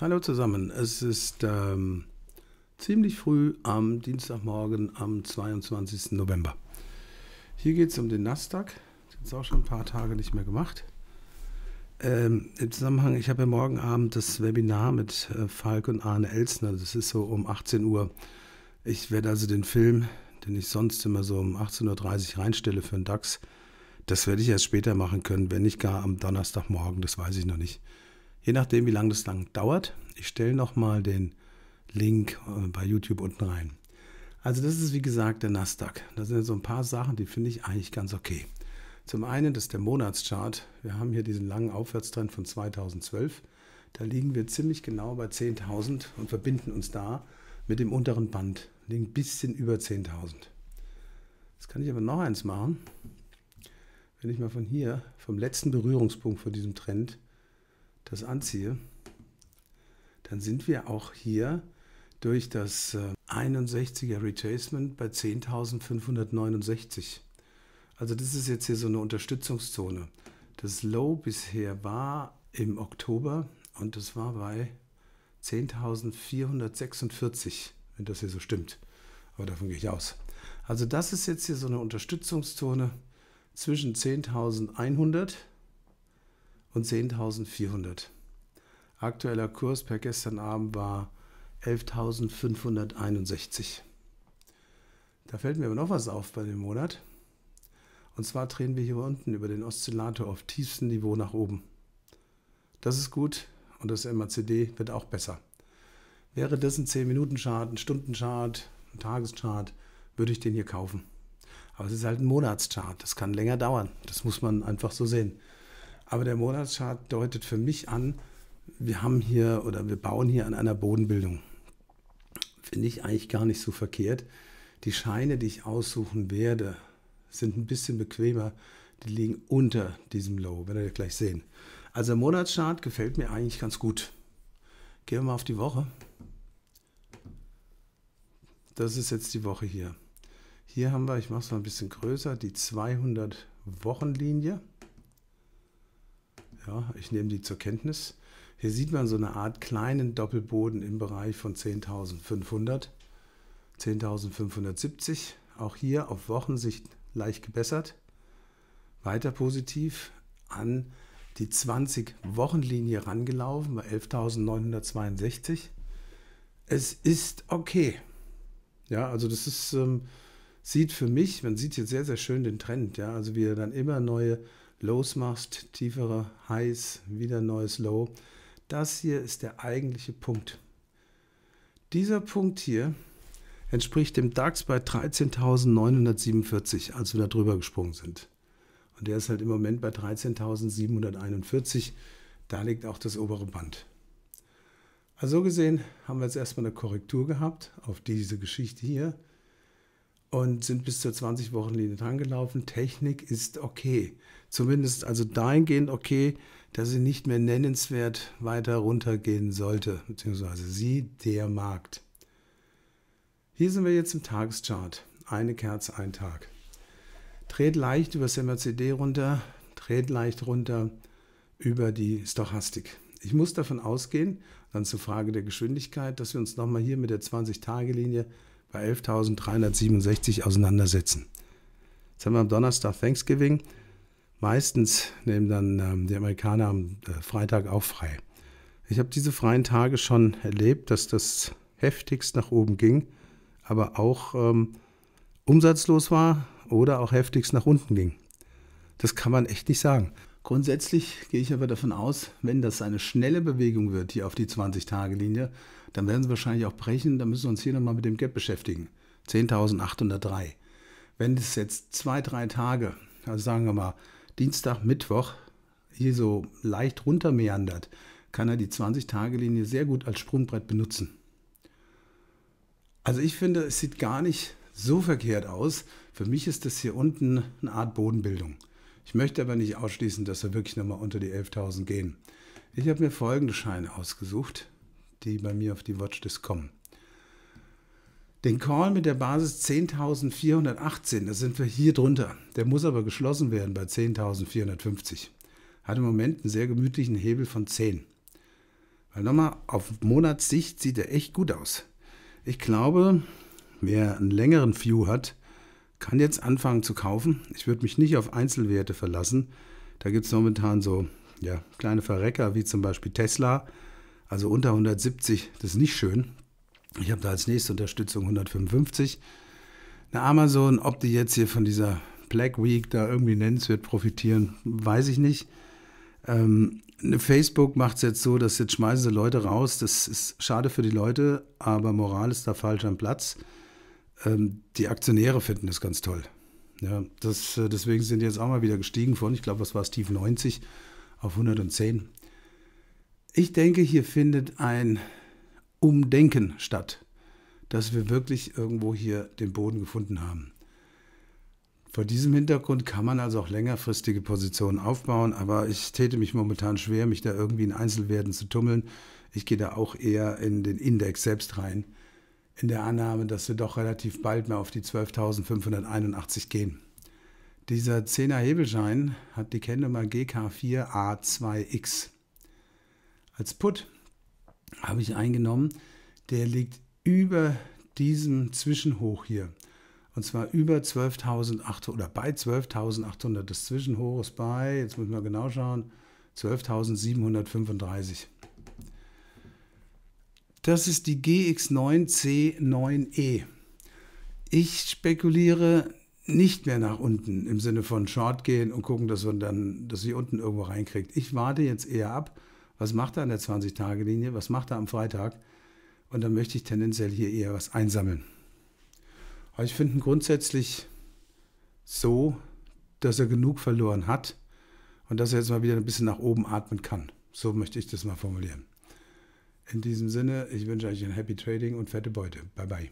Hallo zusammen, es ist ähm, ziemlich früh am Dienstagmorgen am 22. November. Hier geht es um den Nasdaq, das ist auch schon ein paar Tage nicht mehr gemacht. Ähm, Im Zusammenhang, ich habe ja morgen Abend das Webinar mit äh, Falk und Arne Elsner, das ist so um 18 Uhr. Ich werde also den Film, den ich sonst immer so um 18.30 Uhr reinstelle für den DAX, das werde ich erst später machen können, wenn nicht gar am Donnerstagmorgen, das weiß ich noch nicht. Je nachdem, wie lange das lang dauert. Ich stelle nochmal den Link äh, bei YouTube unten rein. Also das ist wie gesagt der Nasdaq. Da sind so ein paar Sachen, die finde ich eigentlich ganz okay. Zum einen das ist der Monatschart. Wir haben hier diesen langen Aufwärtstrend von 2012. Da liegen wir ziemlich genau bei 10.000 und verbinden uns da mit dem unteren Band. Liegen ein bisschen über 10.000. Jetzt kann ich aber noch eins machen. Wenn ich mal von hier, vom letzten Berührungspunkt von diesem Trend, das anziehe, dann sind wir auch hier durch das 61er äh, Retracement bei 10.569. Also das ist jetzt hier so eine Unterstützungszone. Das Low bisher war im Oktober und das war bei 10.446, wenn das hier so stimmt. Aber davon gehe ich aus. Also das ist jetzt hier so eine Unterstützungszone zwischen 10.100 und und 10.400. Aktueller Kurs per gestern Abend war 11.561. Da fällt mir aber noch was auf bei dem Monat. Und zwar drehen wir hier unten über den Oszillator auf tiefstem Niveau nach oben. Das ist gut und das MACD wird auch besser. Wäre das ein 10-Minuten-Chart, ein Stunden-Chart, ein Tageschart, würde ich den hier kaufen. Aber es ist halt ein Monatschart. Das kann länger dauern. Das muss man einfach so sehen. Aber der Monatschart deutet für mich an, wir haben hier oder wir bauen hier an einer Bodenbildung. Finde ich eigentlich gar nicht so verkehrt. Die Scheine, die ich aussuchen werde, sind ein bisschen bequemer. Die liegen unter diesem Low, werdet ihr gleich sehen. Also der Monatschart gefällt mir eigentlich ganz gut. Gehen wir mal auf die Woche. Das ist jetzt die Woche hier. Hier haben wir, ich mache es mal ein bisschen größer, die 200-Wochenlinie. linie ja, ich nehme die zur Kenntnis. Hier sieht man so eine Art kleinen Doppelboden im Bereich von 10.500, 10.570. Auch hier auf Wochensicht leicht gebessert. Weiter positiv an die 20-Wochenlinie rangelaufen bei 11.962. Es ist okay. Ja, also das ist, ähm, sieht für mich, man sieht jetzt sehr, sehr schön den Trend, ja, also wie er dann immer neue Lows machst, tiefere Highs, wieder neues Low. Das hier ist der eigentliche Punkt. Dieser Punkt hier entspricht dem DAX bei 13.947, als wir da drüber gesprungen sind. Und der ist halt im Moment bei 13.741. Da liegt auch das obere Band. Also so gesehen haben wir jetzt erstmal eine Korrektur gehabt auf diese Geschichte hier und sind bis zur 20 Wochenlinie gelaufen. Technik ist okay. Zumindest also dahingehend okay, dass sie nicht mehr nennenswert weiter runtergehen sollte, beziehungsweise sie, der Markt. Hier sind wir jetzt im Tageschart. Eine Kerze, ein Tag. Dreht leicht über das MACD runter, dreht leicht runter über die Stochastik. Ich muss davon ausgehen, dann zur Frage der Geschwindigkeit, dass wir uns nochmal hier mit der 20-Tage-Linie bei 11.367 auseinandersetzen. Jetzt haben wir am Donnerstag Thanksgiving. Meistens nehmen dann ähm, die Amerikaner am äh, Freitag auch frei. Ich habe diese freien Tage schon erlebt, dass das heftigst nach oben ging, aber auch ähm, umsatzlos war oder auch heftigst nach unten ging. Das kann man echt nicht sagen. Grundsätzlich gehe ich aber davon aus, wenn das eine schnelle Bewegung wird hier auf die 20-Tage-Linie, dann werden sie wahrscheinlich auch brechen. Dann müssen wir uns hier nochmal mit dem Gap beschäftigen. 10.803. Wenn es jetzt zwei, drei Tage, also sagen wir mal Dienstag, Mittwoch, hier so leicht runter meandert, kann er die 20-Tage-Linie sehr gut als Sprungbrett benutzen. Also ich finde, es sieht gar nicht so verkehrt aus. Für mich ist das hier unten eine Art Bodenbildung. Ich möchte aber nicht ausschließen, dass wir wirklich nochmal unter die 11.000 gehen. Ich habe mir folgende Scheine ausgesucht, die bei mir auf die Watchlist kommen. Den Call mit der Basis 10.418, da sind wir hier drunter. Der muss aber geschlossen werden bei 10.450. Hat im Moment einen sehr gemütlichen Hebel von 10. Weil nochmal, auf Monatssicht sieht er echt gut aus. Ich glaube, wer einen längeren View hat, kann jetzt anfangen zu kaufen. Ich würde mich nicht auf Einzelwerte verlassen. Da gibt es momentan so ja, kleine Verrecker wie zum Beispiel Tesla. Also unter 170, das ist nicht schön. Ich habe da als nächste Unterstützung 155. Eine Amazon, ob die jetzt hier von dieser Black Week da irgendwie nennenswert profitieren, weiß ich nicht. Ähm, Facebook macht es jetzt so, dass jetzt schmeißen sie Leute raus. Das ist schade für die Leute, aber Moral ist da falsch am Platz. Ähm, die Aktionäre finden das ganz toll. Ja, das, äh, deswegen sind die jetzt auch mal wieder gestiegen von, ich glaube, was war es, tief 90 auf 110. Ich denke, hier findet ein Umdenken statt, dass wir wirklich irgendwo hier den Boden gefunden haben. Vor diesem Hintergrund kann man also auch längerfristige Positionen aufbauen, aber ich täte mich momentan schwer, mich da irgendwie in Einzelwerten zu tummeln. Ich gehe da auch eher in den Index selbst rein in der Annahme, dass wir doch relativ bald mehr auf die 12.581 gehen. Dieser 10er Hebelschein hat die Kennnummer GK4A2X. Als Put habe ich eingenommen, der liegt über diesem Zwischenhoch hier. Und zwar über 12.800 oder bei 12.800 Das Zwischenhoch ist bei, jetzt muss man genau schauen, 12.735. Das ist die GX9C9E. Ich spekuliere nicht mehr nach unten im Sinne von Short gehen und gucken, dass man dann, dass sie unten irgendwo reinkriegt. Ich warte jetzt eher ab. Was macht er an der 20-Tage-Linie? Was macht er am Freitag? Und dann möchte ich tendenziell hier eher was einsammeln. Aber ich finde ihn grundsätzlich so, dass er genug verloren hat und dass er jetzt mal wieder ein bisschen nach oben atmen kann. So möchte ich das mal formulieren. In diesem Sinne, ich wünsche euch ein Happy Trading und fette Beute. Bye bye.